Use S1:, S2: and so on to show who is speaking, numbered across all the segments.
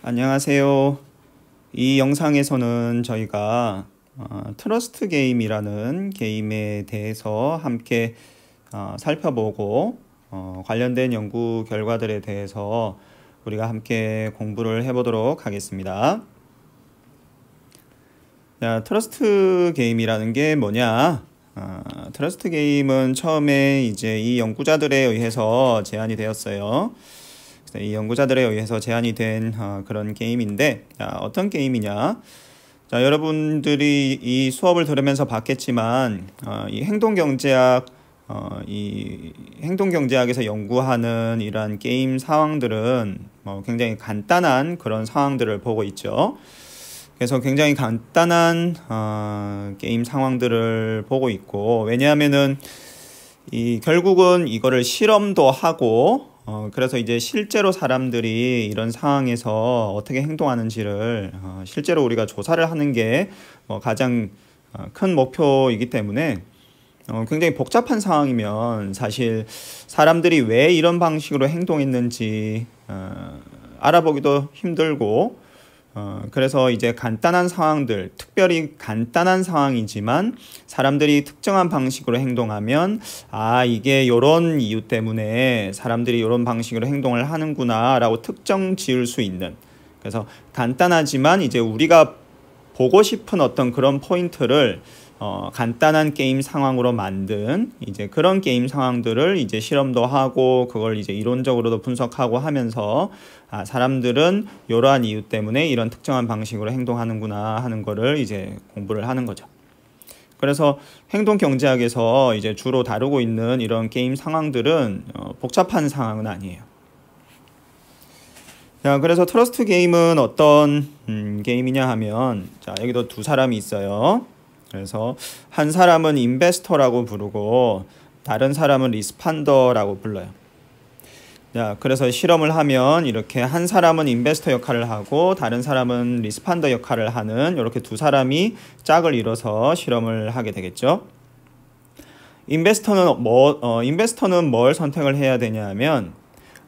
S1: 안녕하세요. 이 영상에서는 저희가 어, 트러스트 게임이라는 게임에 대해서 함께 어, 살펴보고 어, 관련된 연구 결과들에 대해서 우리가 함께 공부를 해보도록 하겠습니다. 자, 트러스트 게임이라는 게 뭐냐? 어, 트러스트 게임은 처음에 이제 이 연구자들에 의해서 제안이 되었어요. 네, 이 연구자들에 의해서 제안이 된 어, 그런 게임인데 자, 어떤 게임이냐? 자 여러분들이 이 수업을 들으면서 봤겠지만 어, 이 행동 경제학 어, 이 행동 경제학에서 연구하는 이러한 게임 상황들은 뭐 굉장히 간단한 그런 상황들을 보고 있죠. 그래서 굉장히 간단한 어, 게임 상황들을 보고 있고 왜냐하면은 이 결국은 이거를 실험도 하고 어, 그래서 이제 실제로 사람들이 이런 상황에서 어떻게 행동하는지를 어, 실제로 우리가 조사를 하는 게 어, 가장 어, 큰 목표이기 때문에 어, 굉장히 복잡한 상황이면 사실 사람들이 왜 이런 방식으로 행동했는지 어, 알아보기도 힘들고 어, 그래서 이제 간단한 상황들, 특별히 간단한 상황이지만 사람들이 특정한 방식으로 행동하면 아 이게 이런 이유 때문에 사람들이 이런 방식으로 행동을 하는구나라고 특정 지을 수 있는 그래서 간단하지만 이제 우리가 보고 싶은 어떤 그런 포인트를 어, 간단한 게임 상황으로 만든 이제 그런 게임 상황들을 이제 실험도 하고 그걸 이제 이론적으로도 분석하고 하면서 아, 사람들은 이러한 이유 때문에 이런 특정한 방식으로 행동하는구나 하는 거를 이제 공부를 하는 거죠. 그래서 행동 경제학에서 이제 주로 다루고 있는 이런 게임 상황들은 어, 복잡한 상황은 아니에요. 자, 그래서 트러스트 게임은 어떤 음, 게임이냐 하면 자, 여기도 두 사람이 있어요. 그래서 한 사람은 인베스터라고 부르고 다른 사람은 리스판더라고 불러요. 자, 그래서 실험을 하면 이렇게 한 사람은 인베스터 역할을 하고 다른 사람은 리스판더 역할을 하는 이렇게 두 사람이 짝을 이뤄서 실험을 하게 되겠죠. 인베스터는 뭐 어, 인베스터는 뭘 선택을 해야 되냐면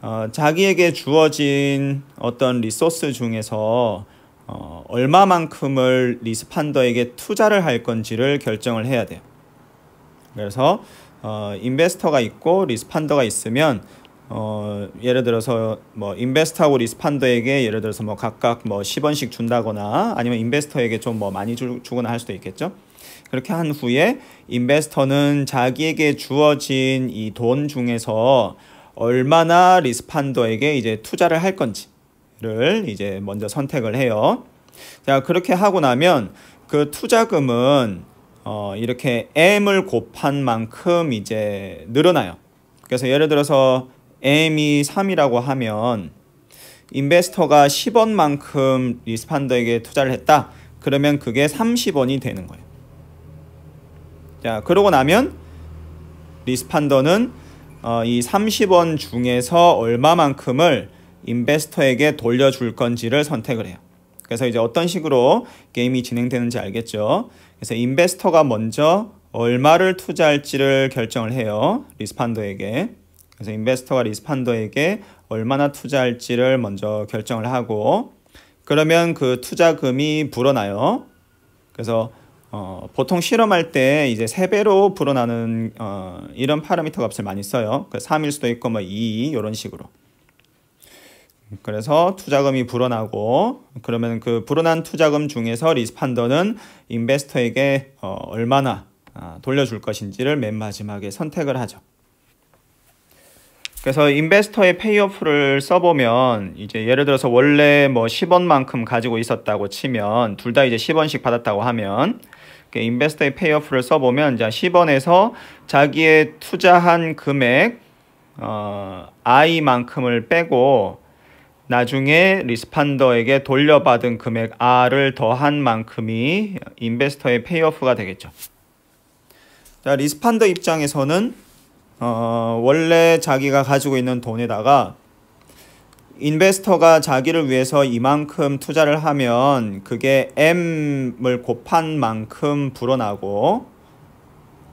S1: 어, 자기에게 주어진 어떤 리소스 중에서 어, 얼마만큼을 리스판더에게 투자를 할 건지를 결정을 해야 돼요. 그래서 어, 인베스터가 있고 리스판더가 있으면 어, 예를 들어서 뭐 인베스터하고 리스판더에게 예를 들어서 뭐 각각 뭐 10원씩 준다거나 아니면 인베스터에게 좀 뭐 많이 주, 주거나 할 수도 있겠죠. 그렇게 한 후에 인베스터는 자기에게 주어진 이 돈 중에서 얼마나 리스판더에게 이제 투자를 할 건지 를 이제 먼저 선택을 해요. 자, 그렇게 하고 나면 그 투자금은 어, 이렇게 M을 곱한 만큼 이제 늘어나요. 그래서 예를 들어서 M이 3이라고 하면 인베스터가 10원만큼 리스판더에게 투자를 했다. 그러면 그게 30원이 되는 거예요. 자, 그러고 나면 리스판더는 어, 이 30원 중에서 얼마만큼을 인베스터에게 돌려줄 건지를 선택을 해요. 그래서 이제 어떤 식으로 게임이 진행되는지 알겠죠? 그래서 인베스터가 먼저 얼마를 투자할지를 결정을 해요. 리스판더에게. 그래서 인베스터가 리스판더에게 얼마나 투자할지를 먼저 결정을 하고 그러면 그 투자금이 불어나요. 그래서 어, 보통 실험할 때 이제 3배로 불어나는 어, 이런 파라미터 값을 많이 써요. 그 3일 수도 있고 뭐 2 이런 식으로. 그래서 투자금이 불어나고 그러면 그 불어난 투자금 중에서 리스판더는 인베스터에게 어, 얼마나 아, 돌려줄 것인지를 맨 마지막에 선택을 하죠. 그래서 인베스터의 페이오프를 써보면 이제 예를 들어서 원래 뭐 10원만큼 가지고 있었다고 치면 둘 다 이제 10원씩 받았다고 하면 인베스터의 페이오프를 써보면 이제 10원에서 자기의 투자한 금액 어, I만큼을 빼고 나중에 리스판더에게 돌려받은 금액 R을 더한 만큼이 인베스터의 페이오프가 되겠죠. 자, 리스판더 입장에서는 어, 원래 자기가 가지고 있는 돈에다가 인베스터가 자기를 위해서 이만큼 투자를 하면 그게 M을 곱한 만큼 불어나고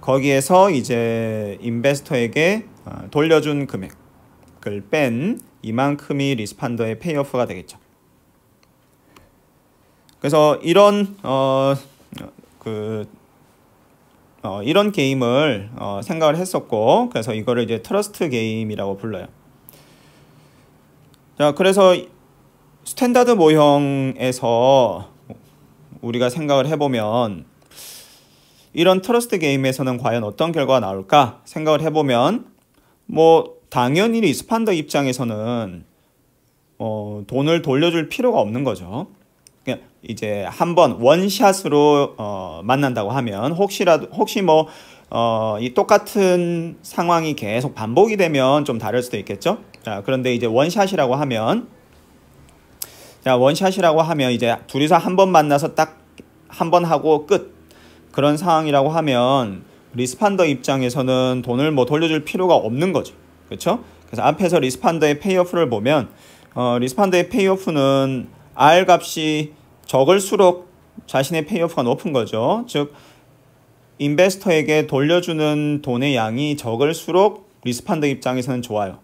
S1: 거기에서 이제 인베스터에게 어, 돌려준 금액을 뺀 이만큼이 리스판더의 페이오프가 되겠죠. 그래서 이런 어 그 어, 이런 게임을 어, 생각을 했었고 그래서 이거를 이제 트러스트 게임이라고 불러요. 자 그래서 스탠다드 모형에서 우리가 생각을 해보면 이런 트러스트 게임에서는 과연 어떤 결과가 나올까 생각을 해보면 뭐 당연히 리스판더 입장에서는 어, 돈을 돌려줄 필요가 없는 거죠. 이제 한 번 원샷으로 어, 만난다고 하면 혹시라도 혹시 뭐 어, 이 똑같은 상황이 계속 반복이 되면 좀 다를 수도 있겠죠. 자, 그런데 이제 원샷이라고 하면 자, 원샷이라고 하면 이제 둘이서 한 번 만나서 딱 한 번 하고 끝. 그런 상황이라고 하면 리스판더 입장에서는 돈을 뭐 돌려줄 필요가 없는 거죠. 그렇죠? 그래서 앞에서 리스판더의 페이오프를 보면 어, 리스판더의 페이오프는 R 값이 적을수록 자신의 페이오프가 높은 거죠. 즉 인베스터에게 돌려주는 돈의 양이 적을수록 리스판더 입장에서는 좋아요.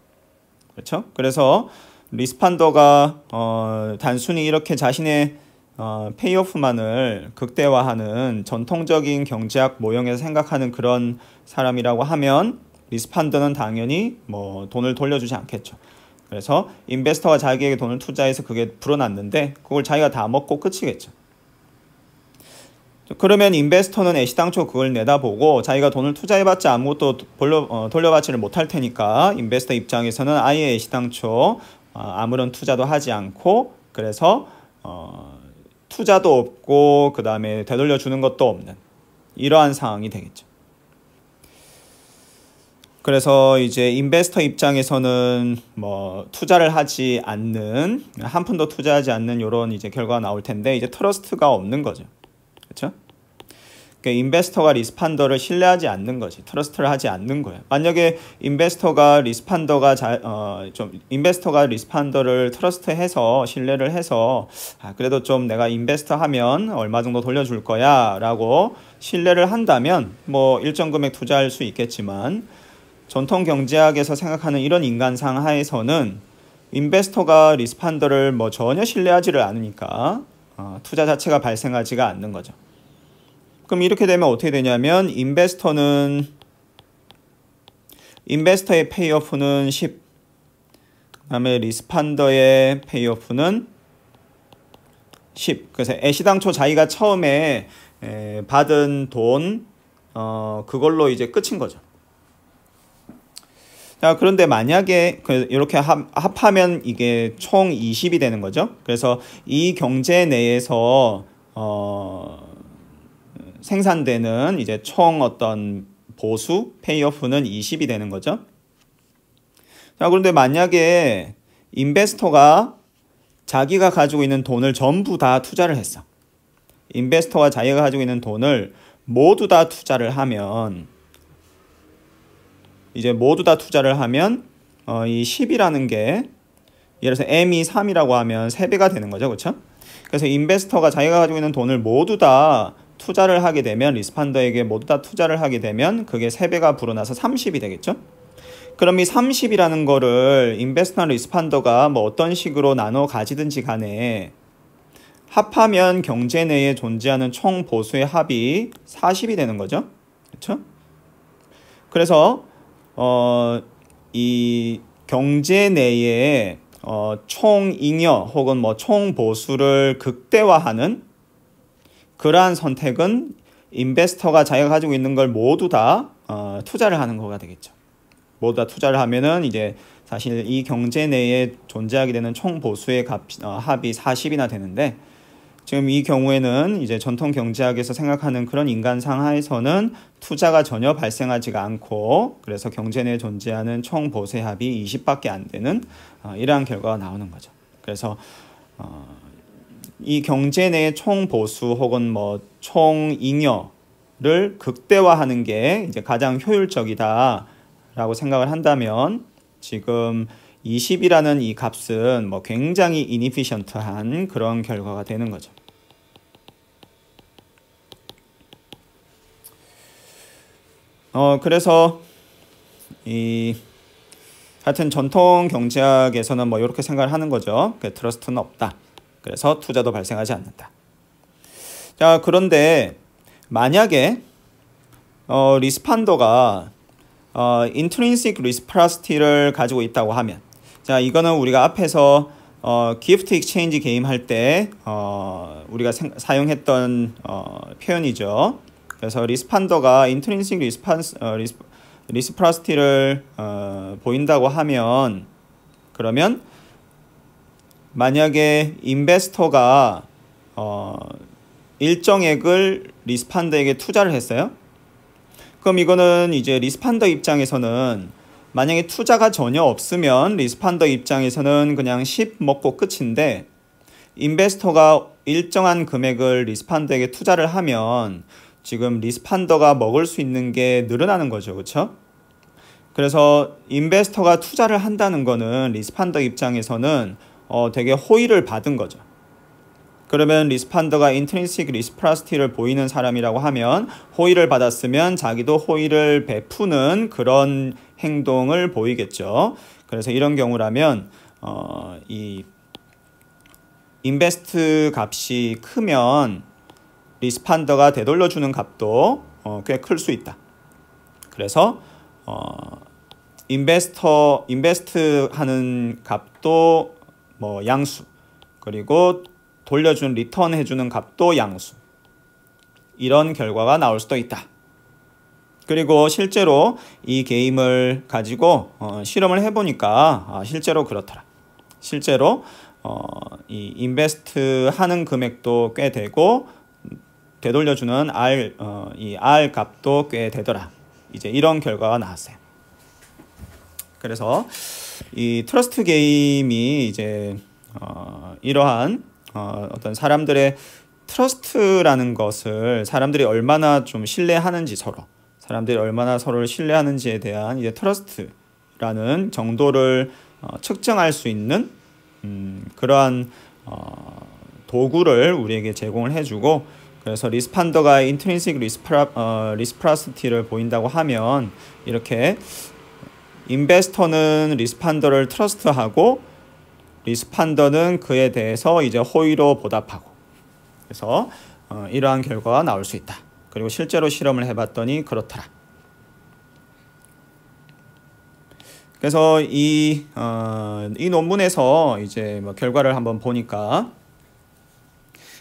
S1: 그렇죠? 그래서 리스판더가 어, 단순히 이렇게 자신의 어, 페이오프만을 극대화하는 전통적인 경제학 모형에서 생각하는 그런 사람이라고 하면 리스판더는 당연히 뭐 돈을 돌려주지 않겠죠. 그래서 인베스터가 자기에게 돈을 투자해서 그게 불어났는데 그걸 자기가 다 먹고 끝이겠죠. 그러면 인베스터는 애시당초 그걸 내다보고 자기가 돈을 투자해봤자 아무것도 돌려, 어, 돌려받지를 못할 테니까 인베스터 입장에서는 아예 애시당초 어, 아무런 투자도 하지 않고 그래서 어, 투자도 없고 그 다음에 되돌려주는 것도 없는 이러한 상황이 되겠죠. 그래서 이제 인베스터 입장에서는 뭐 투자를 하지 않는 한 푼도 투자하지 않는 이런 이제 결과가 나올 텐데 이제 트러스트가 없는 거죠. 그렇죠? 그러니까 인베스터가 리스판더를 신뢰하지 않는 거지 트러스트를 하지 않는 거예요. 만약에 인베스터가 리스판더가 잘어좀 인베스터가 리스판더를 트러스트해서 신뢰를 해서 아 그래도 좀 내가 인베스터 하면 얼마 정도 돌려줄 거야라고 신뢰를 한다면 뭐 일정 금액 투자할 수 있겠지만 전통 경제학에서 생각하는 이런 인간상 하에서는 인베스터가 리스판더를 뭐 전혀 신뢰하지를 않으니까 어, 투자 자체가 발생하지가 않는 거죠. 그럼 이렇게 되면 어떻게 되냐면 인베스터는 인베스터의 페이오프는 10, 그다음에 리스판더의 페이오프는 10. 그래서 애시당초 자기가 처음에 에, 받은 돈 어, 그걸로 이제 끝인 거죠. 아, 그런데 만약에 그 이렇게 합하면 이게 총 20이 되는 거죠. 그래서 이 경제 내에서 어, 생산되는 이제 총 어떤 보수 페이오프는 20이 되는 거죠. 자, 그런데 만약에 인베스터가 자기가 가지고 있는 돈을 전부 다 투자를 했어. 인베스터가 자기가 가지고 있는 돈을 모두 다 투자를 하면 이제 모두 다 투자를 하면 어, 이 10이라는 게 예를 들어서 M이 3이라고 하면 3배가 되는 거죠. 그렇죠? 그래서 인베스터가 자기가 가지고 있는 돈을 모두 다 투자를 하게 되면 리스판더에게 모두 다 투자를 하게 되면 그게 3배가 불어나서 30이 되겠죠. 그럼 이 30이라는 거를 인베스터나 리스판더가 뭐 어떤 식으로 나눠 가지든지 간에 합하면 경제 내에 존재하는 총 보수의 합이 40이 되는 거죠. 그렇죠? 그래서 어, 이 경제 내에 어, 총잉여 혹은 뭐 총보수를 극대화하는 그러한 선택은 인베스터가 자기가 가지고 있는 걸 모두 다 어, 투자를 하는 거가 되겠죠. 모두 다 투자를 하면은 이제 사실 이 경제 내에 존재하게 되는 총보수의 값, 어, 합이 40이나 되는데 지금 이 경우에는 이제 전통 경제학에서 생각하는 그런 인간 상하에서는 투자가 전혀 발생하지가 않고 그래서 경제 내에 존재하는 총 보세 합이 20밖에 안 되는 어, 이러한 결과가 나오는 거죠. 그래서 어, 이 경제 내 총 보수 혹은 뭐총 잉여를 극대화하는 게 이제 가장 효율적이다라고 생각을 한다면 지금 20이라는 이 값은 뭐 굉장히 이니피션트한 그런 결과가 되는 거죠. 어, 그래서 이 하여튼 전통 경제학에서는 뭐 이렇게 생각을 하는 거죠. 그 트러스트는 없다. 그래서 투자도 발생하지 않는다. 자, 그런데 만약에 어, 리스판더가 어, 인트린식 리스프라스티를 가지고 있다고 하면 자, 이거는 우리가 앞에서 어, 기프트 익체인지 게임 할 때 어, 우리가 생, 사용했던 어, 표현이죠. 그래서 리스판더가 인트린식 리스판스 어, 리스, 리스프라스티를 어, 보인다고 하면 그러면 만약에 인베스터가 어, 일정액을 리스판더에게 투자를 했어요. 그럼 이거는 이제 리스판더 입장에서는 만약에 투자가 전혀 없으면 리스펀더 입장에서는 그냥 10 먹고 끝인데 인베스터가 일정한 금액을 리스펀더에게 투자를 하면 지금 리스펀더가 먹을 수 있는 게 늘어나는 거죠. 그렇죠? 그래서 인베스터가 투자를 한다는 거는 리스펀더 입장에서는 어, 되게 호의를 받은 거죠. 그러면 리스판더가 인트린식 리스프라스티를 보이는 사람이라고 하면 호의를 받았으면 자기도 호의를 베푸는 그런 행동을 보이겠죠. 그래서 이런 경우라면 어, 이 인베스트 값이 크면 리스판더가 되돌려주는 값도 어, 꽤클 수 있다. 그래서 어, 인베스터 인베스트 하는 값도 뭐 양수 그리고 돌려준 리턴 해주는 값도 양수 이런 결과가 나올 수도 있다. 그리고 실제로 이 게임을 가지고 어, 실험을 해보니까 아, 실제로 그렇더라. 실제로 어, 이 인베스트 하는 금액도 꽤 되고 되돌려주는 R 어, 이 R 값도 꽤 되더라. 이제 이런 결과가 나왔어요. 그래서 이 트러스트 게임이 이제 어, 이러한 어, 어떤 사람들의 트러스트라는 것을 사람들이 얼마나 좀 신뢰하는지 서로 사람들이 얼마나 서로를 신뢰하는지에 대한 이제 트러스트라는 정도를 어, 측정할 수 있는 음, 그러한 어, 도구를 우리에게 제공을 해주고 그래서 리스판더가 인트린식 리스프라, 리스프라시티를 보인다고 하면 이렇게 인베스터는 리스판더를 트러스트하고 리스판더는 그에 대해서 이제 호의로 보답하고 그래서 어, 이러한 결과가 나올 수 있다. 그리고 실제로 실험을 해봤더니 그렇더라. 그래서 이, 어, 이 논문에서 이제 뭐 결과를 한번 보니까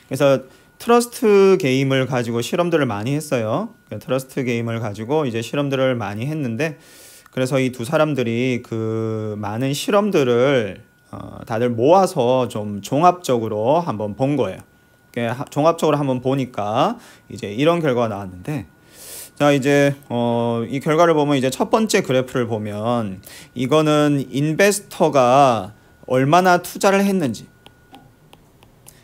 S1: 그래서 트러스트 게임을 가지고 실험들을 많이 했어요. 그 트러스트 게임을 가지고 이제 실험들을 많이 했는데 그래서 이 두 사람들이 그 많은 실험들을 어, 다들 모아서 좀 종합적으로 한번 본 거예요. 예, 종합적으로 한번 보니까 이제 이런 결과가 나왔는데 자 이제 어, 이 결과를 보면 이제 첫 번째 그래프를 보면 이거는 인베스터가 얼마나 투자를 했는지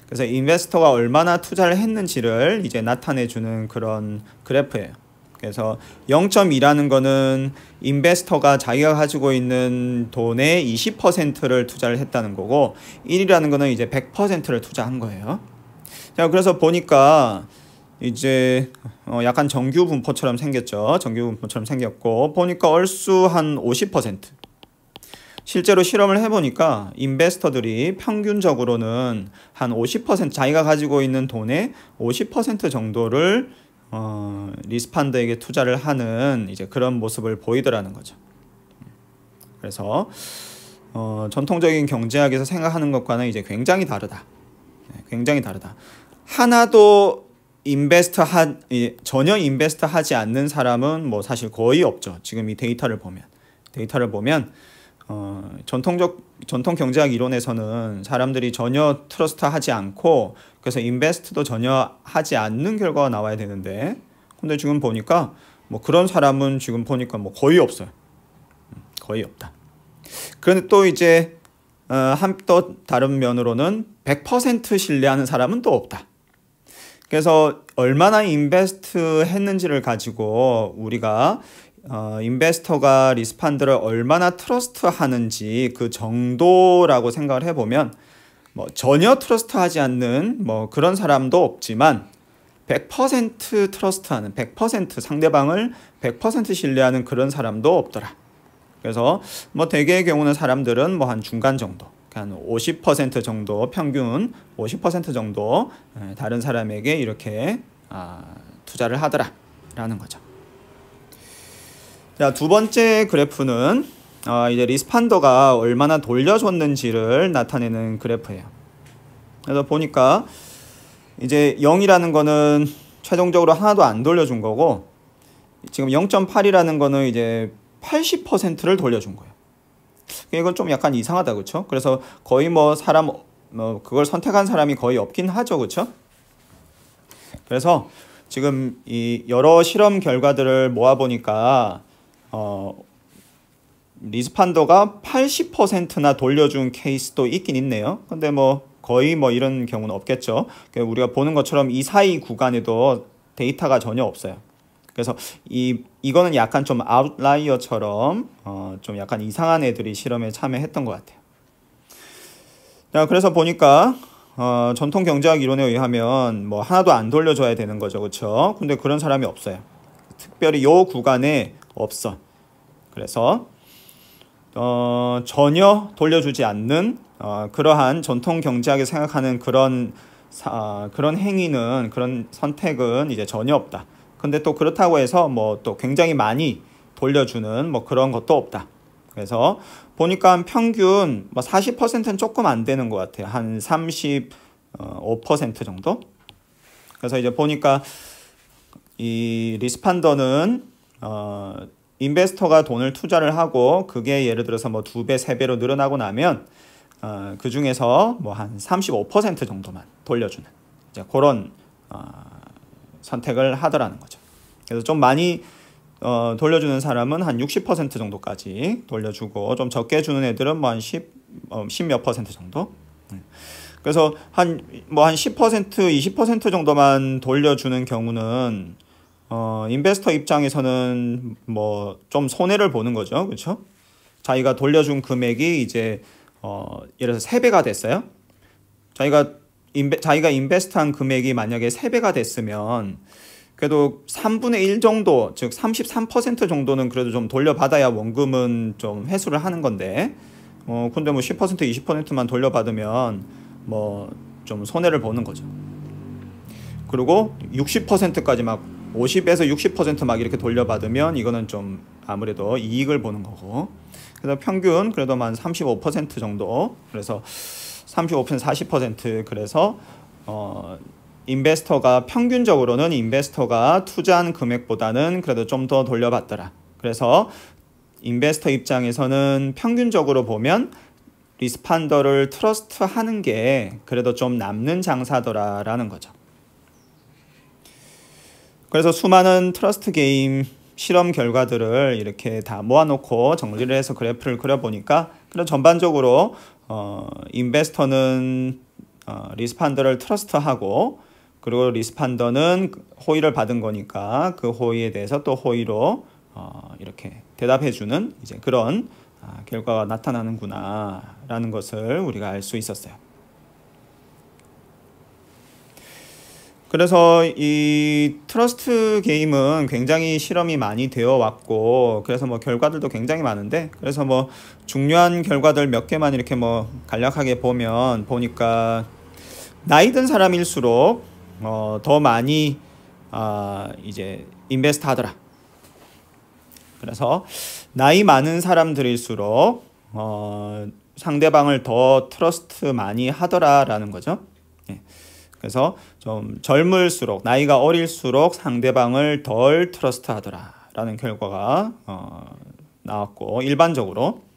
S1: 그래서 인베스터가 얼마나 투자를 했는지를 이제 나타내 주는 그런 그래프예요. 그래서 0.2라는 거는 인베스터가 자기가 가지고 있는 돈의 20%를 투자를 했다는 거고 1이라는 거는 이제 100%를 투자한 거예요. 그래서 보니까 이제 어 약간 정규 분포처럼 생겼죠. 정규 분포처럼 생겼고 보니까 얼수 한 50%. 실제로 실험을 해보니까 인베스터들이 평균적으로는 한 50% 자기가 가지고 있는 돈의 50% 정도를 어, 리스펀드에게 투자를 하는 이제 그런 모습을 보이더라는 거죠. 그래서 어, 전통적인 경제학에서 생각하는 것과는 이제 굉장히 다르다. 네, 굉장히 다르다. 하나도 인베스트 하 전혀 인베스트 하지 않는 사람은 뭐 사실 거의 없죠. 지금 이 데이터를 보면 데이터를 보면 어, 전통적 전통 경제학 이론에서는 사람들이 전혀 트러스트 하지 않고 그래서 인베스트도 전혀 하지 않는 결과가 나와야 되는데 근데 지금 보니까 뭐 그런 사람은 지금 보니까 뭐 거의 없어요. 거의 없다. 그런데 또 이제 어, 한또 다른 면으로는 100% 신뢰하는 사람은 또 없다. 그래서 얼마나 인베스트 했는지를 가지고 우리가 어, 인베스터가 리스펀드를 얼마나 트러스트 하는지 그 정도라고 생각을 해보면 뭐 전혀 트러스트 하지 않는 뭐 그런 사람도 없지만 100% 트러스트하는 100% 상대방을 100% 신뢰하는 그런 사람도 없더라. 그래서 뭐 대개의 경우는 사람들은 뭐 한 중간 정도 한50% 정도 평균 50% 정도 다른 사람에게 이렇게 아, 투자를 하더라라는 거죠. 자, 두 번째 그래프는 아, 이제 리스판더가 얼마나 돌려줬는지를 나타내는 그래프예요. 그래서 보니까 이제 0이라는 거는 최종적으로 하나도 안 돌려준 거고 지금 0.8이라는 거는 이제 80%를 돌려준 거예요. 이건 좀 약간 이상하다 그렇죠? 그래서 거의 뭐 사람 뭐 그걸 선택한 사람이 거의 없긴 하죠 그렇죠? 그래서 지금 이 여러 실험 결과들을 모아 보니까 어 리스판더가 80%나 돌려준 케이스도 있긴 있네요. 근데 뭐 거의 뭐 이런 경우는 없겠죠. 그러니까 우리가 보는 것처럼 이 사이 구간에도 데이터가 전혀 없어요. 그래서 이 이거는 약간 좀 아웃라이어처럼 어, 좀 약간 이상한 애들이 실험에 참여했던 것 같아요. 자, 그래서 보니까 어, 전통 경제학 이론에 의하면 뭐 하나도 안 돌려줘야 되는 거죠, 그렇죠? 근데 그런 사람이 없어요. 특별히 요 구간에 없어. 그래서 어, 전혀 돌려주지 않는 어, 그러한 전통 경제학이 생각하는 그런 사, 어, 그런 행위는 그런 선택은 이제 전혀 없다. 근데 또 그렇다고 해서 뭐 또 굉장히 많이 돌려주는 뭐 그런 것도 없다. 그래서 보니까 평균 뭐 40%는 조금 안 되는 것 같아요. 한 35% 어, 정도? 그래서 이제 보니까 이 리스판더는 어, 인베스터가 돈을 투자를 하고 그게 예를 들어서 뭐 두 배, 세 배로 늘어나고 나면 어, 그 중에서 뭐 한 35% 정도만 돌려주는 이제 그런 어, 선택을 하더라는 거죠. 그래서 좀 많이 어, 돌려주는 사람은 한 60% 정도까지 돌려주고 좀 적게 주는 애들은 뭐 한 10, 어, 10 몇 퍼센트 정도. 네. 그래서 한 뭐 한 10% 20% 정도만 돌려주는 경우는 어, 인베스터 입장에서는 뭐 좀 손해를 보는 거죠. 그렇죠? 자기가 돌려준 금액이 이제 어, 예를 들어서 3배가 됐어요. 자기가 인베, 자기가 인베스트한 금액이 만약에 3배가 됐으면 그래도 3분의 1 정도, 즉 33% 정도는 그래도 좀 돌려받아야 원금은 좀 회수를 하는 건데, 어, 근데 뭐 10%, 20%만 돌려받으면 뭐 좀 손해를 보는 거죠. 그리고 60%까지 막 50에서 60%막 이렇게 돌려받으면 이거는 좀 아무래도 이익을 보는 거고. 그래서 평균 그래도 만 35% 정도. 그래서 35편 40% 그래서 어 인베스터가 평균적으로는 인베스터가 투자한 금액보다는 그래도 좀 더 돌려받더라. 그래서 인베스터 입장에서는 평균적으로 보면 리스판더를 트러스트 하는 게 그래도 좀 남는 장사더라라는 거죠. 그래서 수많은 트러스트 게임 실험 결과들을 이렇게 다 모아놓고 정리를 해서 그래프를 그려보니까 그래 전반적으로 어, 인베스터는 어, 리스판더를 트러스트하고 그리고 리스판더는 호의를 받은 거니까 그 호의에 대해서 또 호의로 어, 이렇게 대답해주는 이제 그런 아, 결과가 나타나는구나라는 것을 우리가 알 수 있었어요. 그래서 이 트러스트 게임은 굉장히 실험이 많이 되어 왔고 그래서 뭐 결과들도 굉장히 많은데 그래서 뭐 중요한 결과들 몇 개만 이렇게 뭐 간략하게 보면 보니까 나이 든 사람일수록 어, 더 많이 어, 이제 인베스트 하더라. 그래서 나이 많은 사람들일수록 어, 상대방을 더 트러스트 많이 하더라라는 거죠. 예. 그래서 좀 젊을수록 나이가 어릴수록 상대방을 덜 트러스트 하더라라는 결과가 어, 나왔고 일반적으로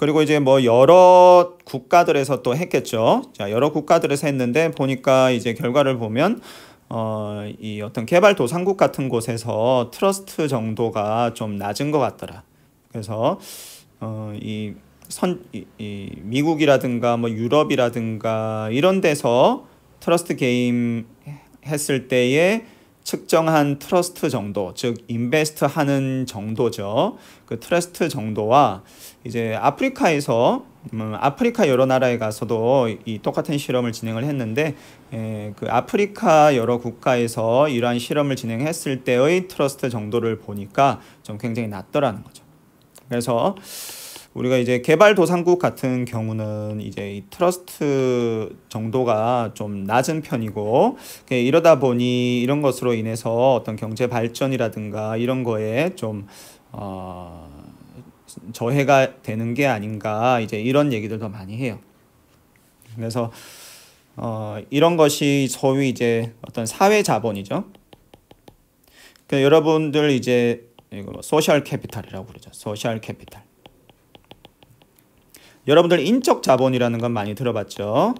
S1: 그리고 이제 뭐 여러 국가들에서 또 했겠죠. 자, 여러 국가들에서 했는데 보니까 이제 결과를 보면 어, 이 어떤 개발도상국 같은 곳에서 트러스트 정도가 좀 낮은 것 같더라. 그래서 어, 이 선, 이, 이 미국이라든가 뭐 유럽이라든가 이런 데서 트러스트 게임 했을 때에 측정한 트러스트 정도, 즉 인베스트 하는 정도죠. 그 트러스트 정도와 이제 아프리카에서 음, 아프리카 여러 나라에 가서도 이 똑같은 실험을 진행을 했는데 예, 그 아프리카 여러 국가에서 이러한 실험을 진행했을 때의 트러스트 정도를 보니까 좀 굉장히 낮더라는 거죠. 그래서 우리가 이제 개발도상국 같은 경우는 이제 이 트러스트 정도가 좀 낮은 편이고 이러다 보니 이런 것으로 인해서 어떤 경제 발전이라든가 이런 거에 좀 어, 저해가 되는 게 아닌가 이제 이런 얘기들도 많이 해요. 그래서 어, 이런 것이 소위 이제 어떤 사회 자본이죠. 그 여러분들 이제 이거 뭐 소셜 캐피탈이라고 그러죠. 소셜 캐피탈. 여러분들 인적 자본이라는 건 많이 들어봤죠.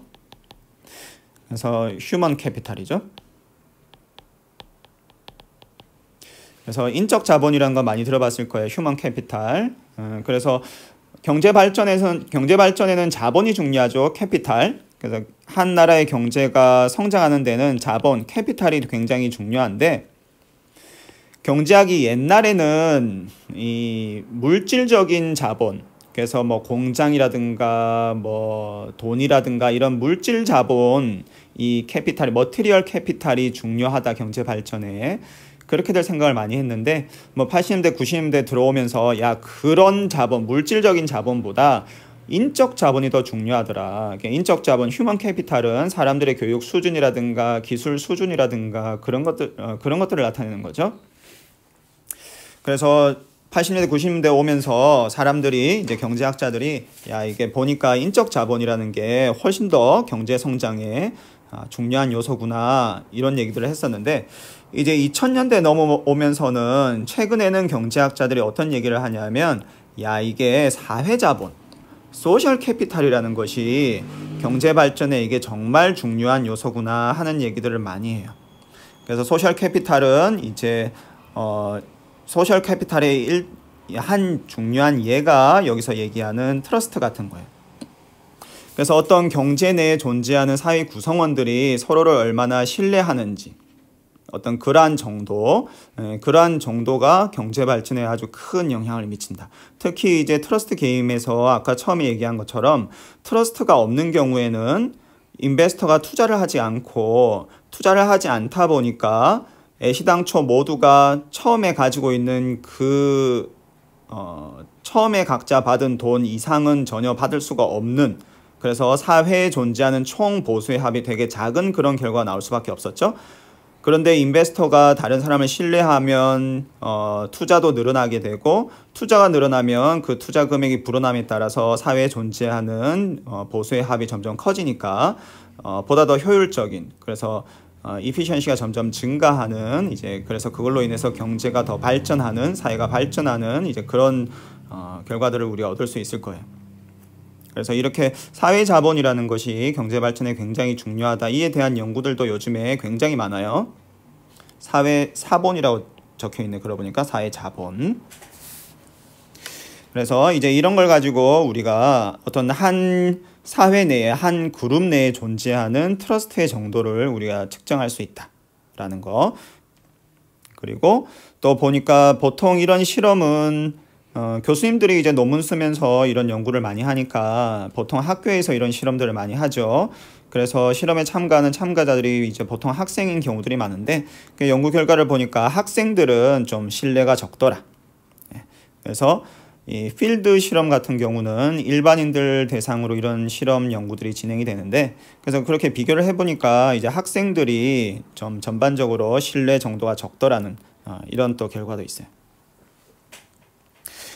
S1: 그래서 휴먼 캐피탈이죠. 그래서 인적 자본이라는 거 많이 들어봤을 거예요. 휴먼 캐피탈. 어, 그래서 경제 발전에선 경제 발전에는 자본이 중요하죠. 캐피탈. 그래서 한 나라의 경제가 성장하는 데는 자본, 캐피탈이 굉장히 중요한데 경제학이 옛날에는 이 물질적인 자본, 그래서 뭐 공장이라든가 뭐 돈이라든가 이런 물질 자본 이 캐피탈, 머티리얼 캐피탈이 중요하다 경제 발전에. 그렇게들 생각을 많이 했는데 뭐 80년대 90년대 들어오면서 야 그런 자본 물질적인 자본보다 인적 자본이 더 중요하더라. 인적 자본, 휴먼 캐피탈은 사람들의 교육 수준이라든가 기술 수준이라든가 그런 것들 어, 그런 것들을 나타내는 거죠. 그래서 80년대 90년대 오면서 사람들이 이제 경제학자들이 야 이게 보니까 인적 자본이라는 게 훨씬 더 경제 성장에 아, 중요한 요소구나 이런 얘기들을 했었는데 이제 2000년대 넘어오면서는 최근에는 경제학자들이 어떤 얘기를 하냐면 야 이게 사회자본 소셜 캐피탈이라는 것이 경제 발전에 이게 정말 중요한 요소구나 하는 얘기들을 많이 해요. 그래서 소셜 캐피탈은 이제 어 소셜 캐피탈의 일, 한 중요한 예가 여기서 얘기하는 트러스트 같은 거예요. 그래서 어떤 경제 내에 존재하는 사회 구성원들이 서로를 얼마나 신뢰하는지 어떤 그러한 정도, 예, 그러한 정도가 경제 발전에 아주 큰 영향을 미친다. 특히 이제 트러스트 게임에서 아까 처음에 얘기한 것처럼 트러스트가 없는 경우에는 인베스터가 투자를 하지 않고 투자를 하지 않다 보니까 애시당초 모두가 처음에 가지고 있는 그 어, 처음에 각자 받은 돈 이상은 전혀 받을 수가 없는 그래서 사회에 존재하는 총 보수의 합이 되게 작은 그런 결과가 나올 수밖에 없었죠. 그런데 인베스터가 다른 사람을 신뢰하면 어, 투자도 늘어나게 되고 투자가 늘어나면 그 투자 금액이 불어남에 따라서 사회에 존재하는 어, 보수의 합이 점점 커지니까 어, 보다 더 효율적인 그래서 어, 이피션시가 점점 증가하는 이제 그래서 그걸로 인해서 경제가 더 발전하는 사회가 발전하는 이제 그런 어, 결과들을 우리가 얻을 수 있을 거예요. 그래서 이렇게 사회 자본이라는 것이 경제 발전에 굉장히 중요하다. 이에 대한 연구들도 요즘에 굉장히 많아요. 사회 사본이라고 적혀 있네. 그러고 보니까 사회 자본. 그래서 이제 이런 걸 가지고 우리가 어떤 한 사회 내에 한 그룹 내에 존재하는 트러스트의 정도를 우리가 측정할 수 있다라는 거. 그리고 또 보니까 보통 이런 실험은 어, 교수님들이 이제 논문 쓰면서 이런 연구를 많이 하니까 보통 학교에서 이런 실험들을 많이 하죠. 그래서 실험에 참가하는 참가자들이 이제 보통 학생인 경우들이 많은데 그 연구 결과를 보니까 학생들은 좀 신뢰가 적더라. 예. 그래서 이 필드 실험 같은 경우는 일반인들 대상으로 이런 실험 연구들이 진행이 되는데 그래서 그렇게 비교를 해보니까 이제 학생들이 좀 전반적으로 신뢰 정도가 적더라는 어, 이런 또 결과도 있어요.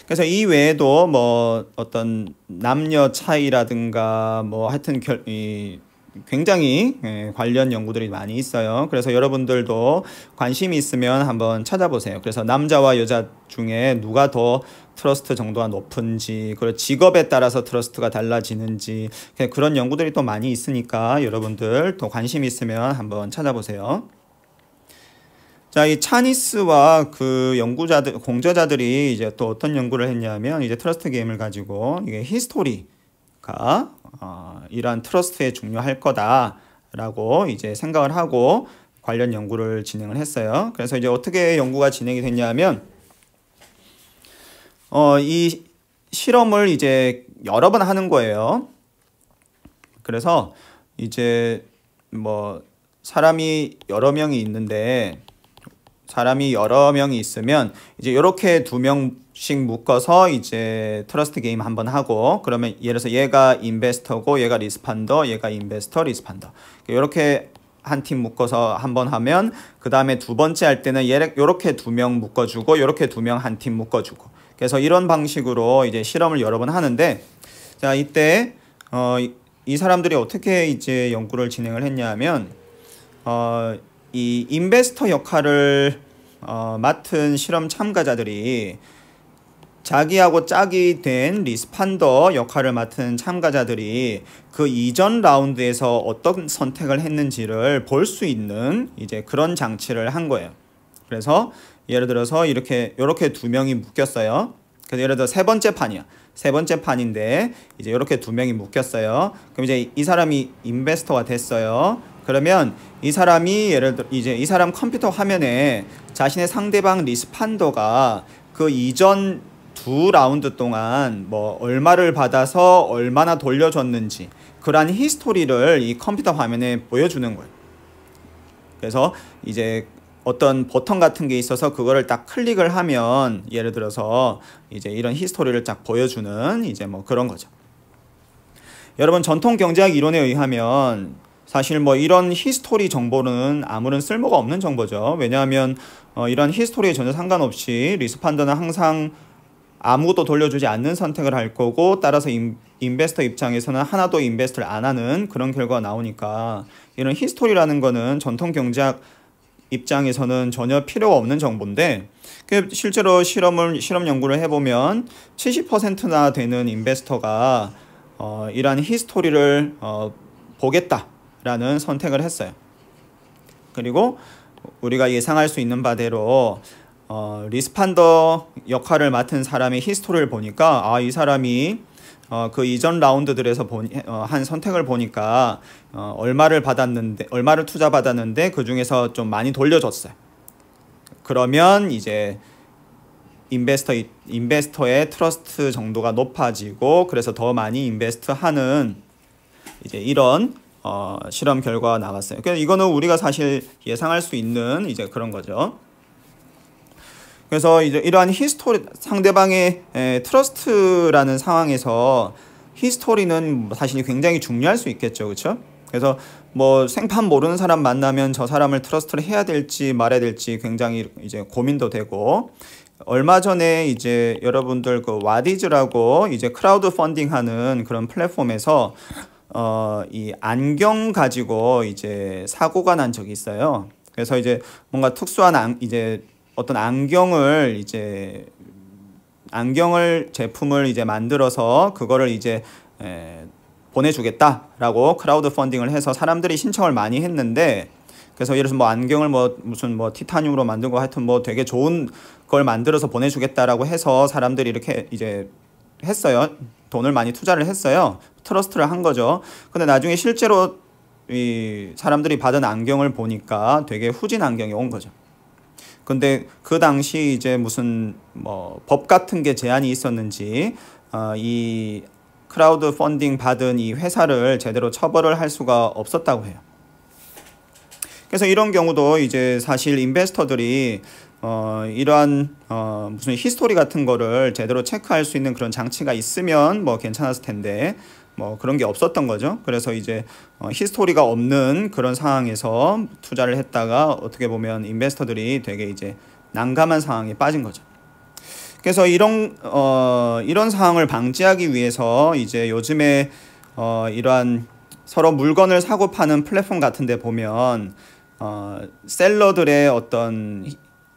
S1: 그래서 이 외에도 뭐 어떤 남녀 차이라든가 뭐 하여튼 결, 이 굉장히 예, 관련 연구들이 많이 있어요. 그래서 여러분들도 관심이 있으면 한번 찾아보세요. 그래서 남자와 여자 중에 누가 더 트러스트 정도가 높은지, 그리고 직업에 따라서 트러스트가 달라지는지 그런 연구들이 또 많이 있으니까 여러분들 또 관심 있으면 한번 찾아보세요. 자, 이 차니스와 그 연구자들, 공저자들이 이제 또 어떤 연구를 했냐면 이제 트러스트 게임을 가지고 이게 히스토리가 어, 이러한 트러스트에 중요할 거다라고 이제 생각을 하고 관련 연구를 진행을 했어요. 그래서 이제 어떻게 연구가 진행이 됐냐면 어, 이 실험을 이제 여러 번 하는 거예요. 그래서 이제 뭐 사람이 여러 명이 있는데 사람이 여러 명이 있으면 이제 이렇게 두 명씩 묶어서 이제 트러스트 게임 한번 하고 그러면 예를 들어서 얘가 인베스터고 얘가 리스판더 얘가 인베스터 리스판더 이렇게 한 팀 묶어서 한번 하면 그 다음에 두 번째 할 때는 이렇게 두 명 묶어주고 이렇게 두 명 한 팀 묶어주고 그래서 이런 방식으로 이제 실험을 여러 번 하는데 자 이때 어, 이 사람들이 어떻게 이제 연구를 진행을 했냐면 어, 이 인베스터 역할을 어, 맡은 실험 참가자들이 자기하고 짝이 된 리스판더 역할을 맡은 참가자들이 그 이전 라운드에서 어떤 선택을 했는지를 볼 수 있는 이제 그런 장치를 한 거예요. 그래서 예를 들어서 이렇게 이렇게 두 명이 묶였어요. 그래서 예를 들어 세 번째 판이야. 세 번째 판인데 이제 이렇게 두 명이 묶였어요. 그럼 이제 이 사람이 인베스터가 됐어요. 그러면 이 사람이 예를 들어 이제 이 사람 컴퓨터 화면에 자신의 상대방 리스판더가 그 이전 두 라운드 동안 뭐 얼마를 받아서 얼마나 돌려줬는지 그러한 히스토리를 이 컴퓨터 화면에 보여주는 거예요. 그래서 이제 어떤 버튼 같은 게 있어서 그거를 딱 클릭을 하면 예를 들어서 이제 이런 히스토리를 딱 보여주는 이제 뭐 그런 거죠. 여러분 전통 경제학 이론에 의하면 사실 뭐 이런 히스토리 정보는 아무런 쓸모가 없는 정보죠. 왜냐하면 어, 이런 히스토리에 전혀 상관없이 리스판더는 항상 아무것도 돌려주지 않는 선택을 할 거고 따라서 인, 베스터 입장에서는 하나도 인베스트를 안 하는 그런 결과가 나오니까 이런 히스토리라는 거는 전통 경제학 입장에서는 전혀 필요가 없는 정보인데 그 실제로 실험을 실험 연구를 해보면 70%나 되는 인베스터가 어, 이러한 히스토리를 어, 보겠다 라는 선택을 했어요. 그리고 우리가 예상할 수 있는 바대로 어, 리스판더 역할을 맡은 사람의 히스토리를 보니까 아 이 사람이 어, 그 이전 라운드들에서 본, 어, 한 선택을 보니까 어, 얼마를 받았는데 얼마를 투자 받았는데 그 중에서 좀 많이 돌려줬어요. 그러면 이제 인베스터 인베스터의 트러스트 정도가 높아지고 그래서 더 많이 인베스트하는 이제 이런 어, 실험 결과가 나왔어요. 그러니까 이거는 우리가 사실 예상할 수 있는 이제 그런 거죠. 그래서 이제 이러한 히스토리 상대방의 에, 트러스트라는 상황에서 히스토리는 사실 굉장히 중요할 수 있겠죠, 그렇죠? 그래서 뭐 생판 모르는 사람 만나면 저 사람을 트러스트를 해야 될지 말아야 될지 굉장히 이제 고민도 되고 얼마 전에 이제 여러분들 그 와디즈라고 이제 크라우드 펀딩하는 그런 플랫폼에서 어, 이 안경 가지고 이제 사고가 난 적이 있어요. 그래서 이제 뭔가 특수한 안, 이제 어떤 안경을 이제 안경을 제품을 이제 만들어서 그거를 이제 에, 보내주겠다라고 크라우드 펀딩을 해서 사람들이 신청을 많이 했는데 그래서 예를 들어서 뭐 안경을 뭐 무슨 뭐 티타늄으로 만든 거 하여튼 뭐 되게 좋은 걸 만들어서 보내주겠다라고 해서 사람들이 이렇게 이제 했어요. 돈을 많이 투자를 했어요. 트러스트를 한 거죠. 근데 나중에 실제로 이 사람들이 받은 안경을 보니까 되게 후진 안경이 온 거죠. 근데 그 당시 이제 무슨 뭐 법 같은 게 제한이 있었는지 어, 이 크라우드 펀딩 받은 이 회사를 제대로 처벌을 할 수가 없었다고 해요. 그래서 이런 경우도 이제 사실 인베스터들이 어, 이러한 어, 무슨 히스토리 같은 거를 제대로 체크할 수 있는 그런 장치가 있으면 뭐 괜찮았을 텐데 뭐 그런 게 없었던 거죠. 그래서 이제 어, 히스토리가 없는 그런 상황에서 투자를 했다가 어떻게 보면 인베스터들이 되게 이제 난감한 상황에 빠진 거죠. 그래서 이런 어, 이런 상황을 방지하기 위해서 이제 요즘에 어, 이러한 서로 물건을 사고 파는 플랫폼 같은데 보면 어, 셀러들의 어떤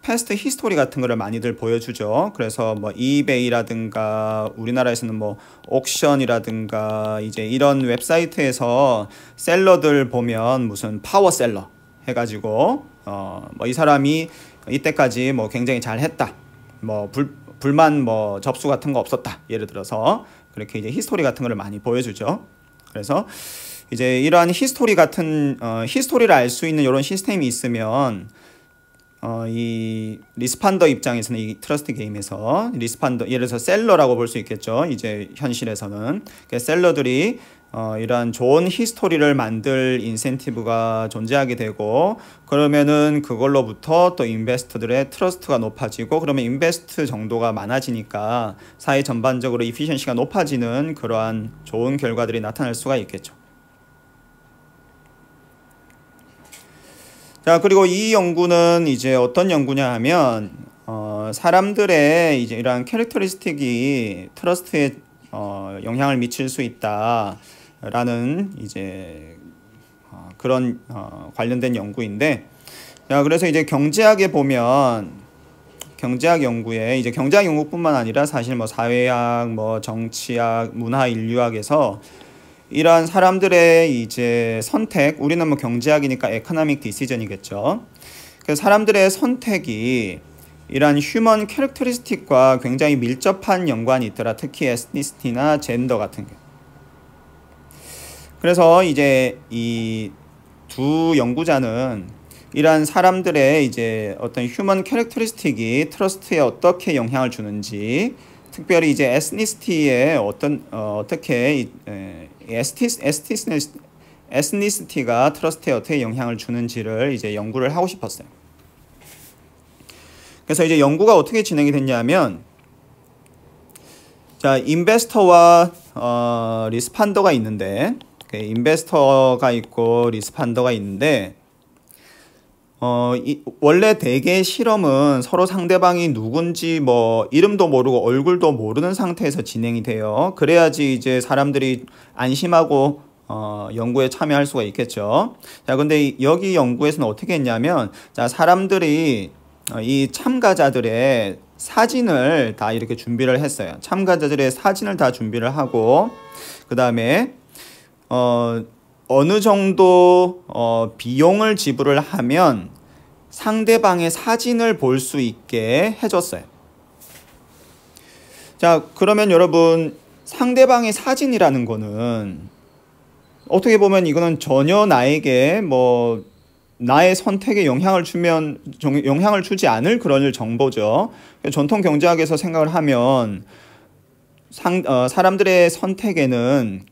S1: 패스트 히스토리 같은 거를 많이들 보여주죠. 그래서 뭐 이베이라든가 우리나라에서는 뭐 옥션이라든가 이제 이런 웹사이트에서 셀러들 보면 무슨 파워셀러 해가지고 어 뭐 이 사람이 이때까지 뭐 굉장히 잘했다. 뭐 불, 불만 뭐 접수 같은 거 없었다. 예를 들어서 그렇게 이제 히스토리 같은 거를 많이 보여주죠. 그래서 이제 이러한 히스토리 같은 어, 히스토리를 알 수 있는 이런 시스템이 있으면 어, 이 리스판더 입장에서는 이 트러스트 게임에서 리스판더 예를 들어서 셀러라고 볼 수 있겠죠. 이제 현실에서는 그러니까 셀러들이 어, 이러한 좋은 히스토리를 만들 인센티브가 존재하게 되고 그러면은 그걸로부터 또 인베스터들의 트러스트가 높아지고 그러면 인베스트 정도가 많아지니까 사회 전반적으로 이피션시가 높아지는 그러한 좋은 결과들이 나타날 수가 있겠죠. 자, 그리고 이 연구는 이제 어떤 연구냐 하면, 어, 사람들의 이제 이러한 캐릭터리스틱이 트러스트에 어, 영향을 미칠 수 있다라는 이제 어, 그런 어, 관련된 연구인데, 자, 그래서 이제 경제학에 보면, 경제학 연구에 이제 경제학 연구뿐만 아니라 사실 뭐 사회학, 뭐 정치학, 문화 인류학에서 이러한 사람들의 이제 선택, 우리는 뭐 경제학이니까 에코노믹 디시전이겠죠. 그 사람들의 선택이 이러한 휴먼 캐릭터리스틱과 굉장히 밀접한 연관이 있더라. 특히 에스니스티나 젠더 같은 게. 그래서 이제 이 두 연구자는 이러한 사람들의 이제 어떤 휴먼 캐릭터리스틱이 트러스트에 어떻게 영향을 주는지 특별히 이제 에스니스티에 어떤 어, 어떻게 이, 에, 에스티스, 에스티니스티가 트러스트에 어떻게 영향을 주는지를 이제 연구를 하고 싶었어요. 그래서 이제 연구가 어떻게 진행이 됐냐면 자 인베스터와 어, 리스판더가 있는데 인베스터가 있고 리스판더가 있는데 어, 이, 원래 대개 실험은 서로 상대방이 누군지 뭐 이름도 모르고 얼굴도 모르는 상태에서 진행이 돼요. 그래야지 이제 사람들이 안심하고 어, 연구에 참여할 수가 있겠죠. 자, 근데 여기 연구에서는 어떻게 했냐면, 자, 사람들이 어, 이 참가자들의 사진을 다 이렇게 준비를 했어요. 참가자들의 사진을 다 준비를 하고, 그 다음에, 어, 어느 정도 어, 비용을 지불을 하면 상대방의 사진을 볼 수 있게 해줬어요. 자, 그러면 여러분 상대방의 사진이라는 거는 어떻게 보면 이거는 전혀 나에게 뭐 나의 선택에 영향을 주면 영향을 주지 않을 그런 정보죠. 전통 경제학에서 생각을 하면 상, 어, 사람들의 선택에는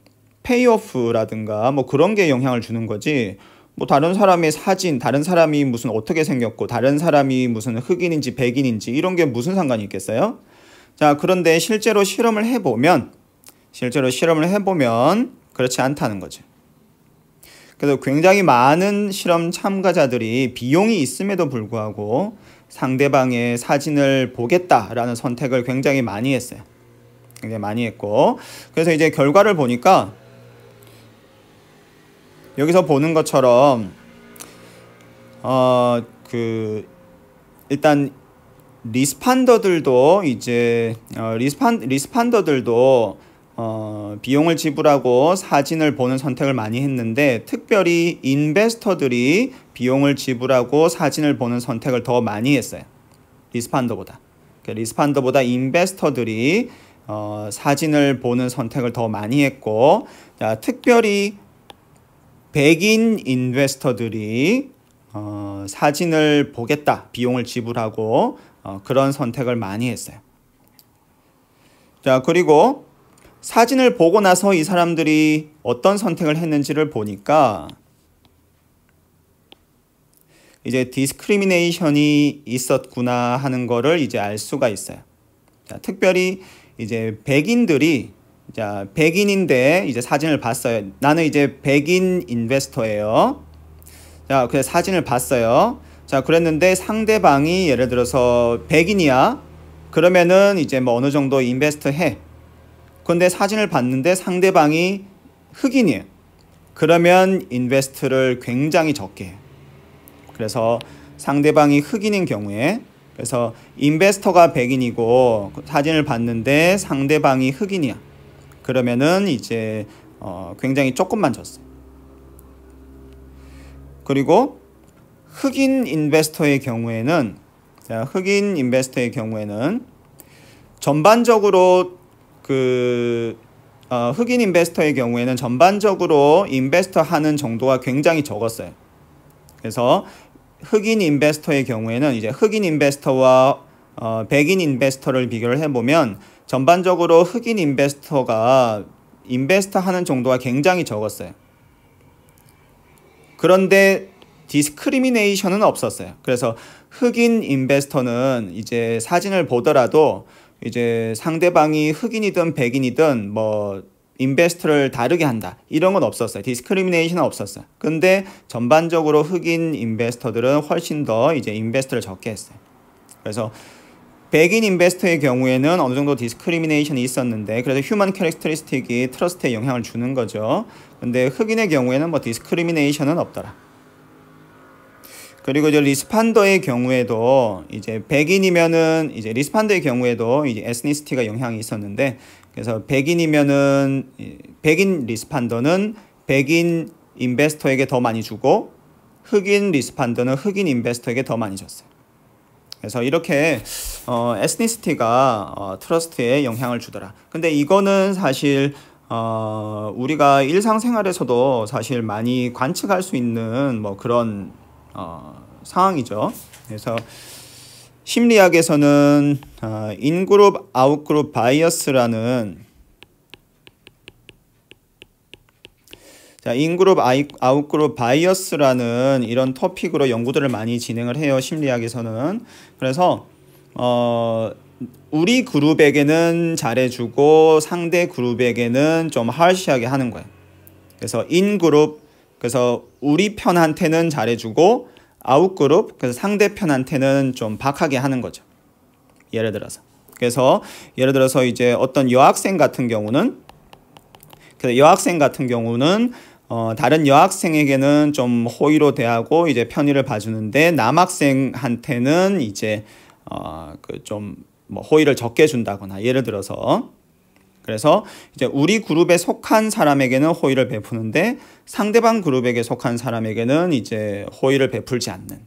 S1: 페이오프라든가 뭐 그런 게 영향을 주는 거지 뭐 다른 사람의 사진, 다른 사람이 무슨 어떻게 생겼고 다른 사람이 무슨 흑인인지 백인인지 이런 게 무슨 상관이 있겠어요? 자, 그런데 실제로 실험을 해 보면 실제로 실험을 해 보면 그렇지 않다는 거죠 그래서 굉장히 많은 실험 참가자들이 비용이 있음에도 불구하고 상대방의 사진을 보겠다라는 선택을 굉장히 많이 했어요. 굉장히 많이 했고 그래서 이제 결과를 보니까 여기서 보는 것처럼 어 그 일단 리스판더들도 이제 어, 리스판 리스판더들도 어, 비용을 지불하고 사진을 보는 선택을 많이 했는데 특별히 인베스터들이 비용을 지불하고 사진을 보는 선택을 더 많이 했어요. 리스판더보다. 그러니까 리스판더보다 인베스터들이 어, 사진을 보는 선택을 더 많이 했고 자, 특별히 백인 인베스터들이 어, 사진을 보겠다 비용을 지불하고 어, 그런 선택을 많이 했어요. 자 그리고 사진을 보고 나서 이 사람들이 어떤 선택을 했는지를 보니까 이제 디스크리미네이션이 있었구나 하는 거를 이제 알 수가 있어요. 자, 특별히 이제 백인들이 자, 백인인데 이제 사진을 봤어요. 나는 이제 백인 인베스터예요. 자, 그래서 사진을 봤어요. 자, 그랬는데 상대방이 예를 들어서 백인이야. 그러면은 이제 뭐 어느 정도 인베스트 해. 근데 사진을 봤는데 상대방이 흑인이에요. 그러면 인베스트를 굉장히 적게 해. 그래서 상대방이 흑인인 경우에 그래서 인베스터가 백인이고 사진을 봤는데 상대방이 흑인이야. 그러면은 이제 어, 굉장히 조금만 줬어요. 그리고 흑인 인베스터의 경우에는 자, 흑인 인베스터의 경우에는 전반적으로 그 어, 흑인 인베스터의 경우에는 전반적으로 인베스터 하는 정도가 굉장히 적었어요. 그래서 흑인 인베스터의 경우에는 이제 흑인 인베스터와 어, 백인 인베스터를 비교를 해보면 전반적으로 흑인 인베스터가 인베스트 하는 정도가 굉장히 적었어요. 그런데 디스크리미네이션은 없었어요. 그래서 흑인 인베스터는 이제 사진을 보더라도 이제 상대방이 흑인이든 백인이든 뭐 인베스트를 다르게 한다 이런 건 없었어요. 디스크리미네이션은 없었어요. 근데 전반적으로 흑인 인베스터들은 훨씬 더 이제 인베스트를 적게 했어요. 그래서 백인 인베스터의 경우에는 어느 정도 디스크리미네이션이 있었는데 그래서 휴먼 캐릭터리스틱이 트러스트에 영향을 주는 거죠. 근데 흑인의 경우에는 뭐 디스크리미네이션은 없더라. 그리고 이제 리스판더의 경우에도 이제 백인이면은 이제 리스판더의 경우에도 이제 에스니스티가 영향이 있었는데 그래서 백인이면은 백인 리스판더는 백인 인베스터에게 더 많이 주고 흑인 리스판더는 흑인 인베스터에게 더 많이 줬어요. 그래서 이렇게 어, 에스니스티가 어, 트러스트에 영향을 주더라. 근데 이거는 사실 어, 우리가 일상생활에서도 사실 많이 관측할 수 있는 뭐 그런 어, 상황이죠. 그래서 심리학에서는 어, 인그룹 아웃그룹 바이어스라는 자, 인그룹 아웃그룹 바이어스라는 이런 토픽으로 연구들을 많이 진행을 해요. 심리학에서는. 그래서 어 우리 그룹에게는 잘해주고 상대 그룹에게는 좀하시하게 하는 거예요. 그래서 인그룹 그래서 우리 편한테는 잘해주고 아웃그룹 그래서 상대 편한테는 좀 박하게 하는 거죠. 예를 들어서 그래서 예를 들어서 이제 어떤 여학생 같은 경우는 그 여학생 같은 경우는 어, 다른 여학생에게는 좀 호의로 대하고 이제 편의를 봐주는데 남학생한테는 이제 어, 그 좀 뭐 호의를 적게 준다거나 예를 들어서 그래서 이제 우리 그룹에 속한 사람에게는 호의를 베푸는데 상대방 그룹에게 속한 사람에게는 이제 호의를 베풀지 않는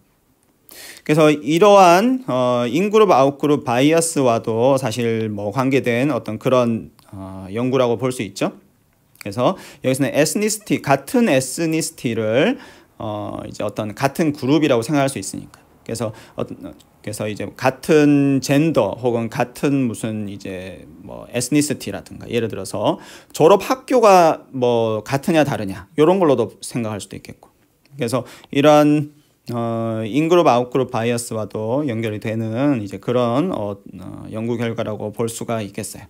S1: 그래서 이러한 어, 인그룹 아웃그룹 바이어스와도 사실 뭐 관계된 어떤 그런 어, 연구라고 볼 수 있죠. 그래서 여기서는 에스니스티 같은 에스니스티를 어 이제 어떤 같은 그룹이라고 생각할 수 있으니까. 그래서 어떤 그래서 이제 같은 젠더 혹은 같은 무슨 이제 뭐 에스니스티라든가 예를 들어서 졸업 학교가 뭐 같으냐 다르냐 이런 걸로도 생각할 수도 있겠고. 그래서 이런 어, 인그룹 아웃그룹 바이어스와도 연결이 되는 이제 그런 어, 어 연구 결과라고 볼 수가 있겠어요.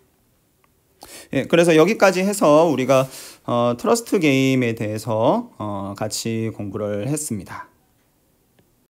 S1: 예, 그래서 여기까지 해서 우리가 어, 트러스트 게임에 대해서 어, 같이 공부를 했습니다.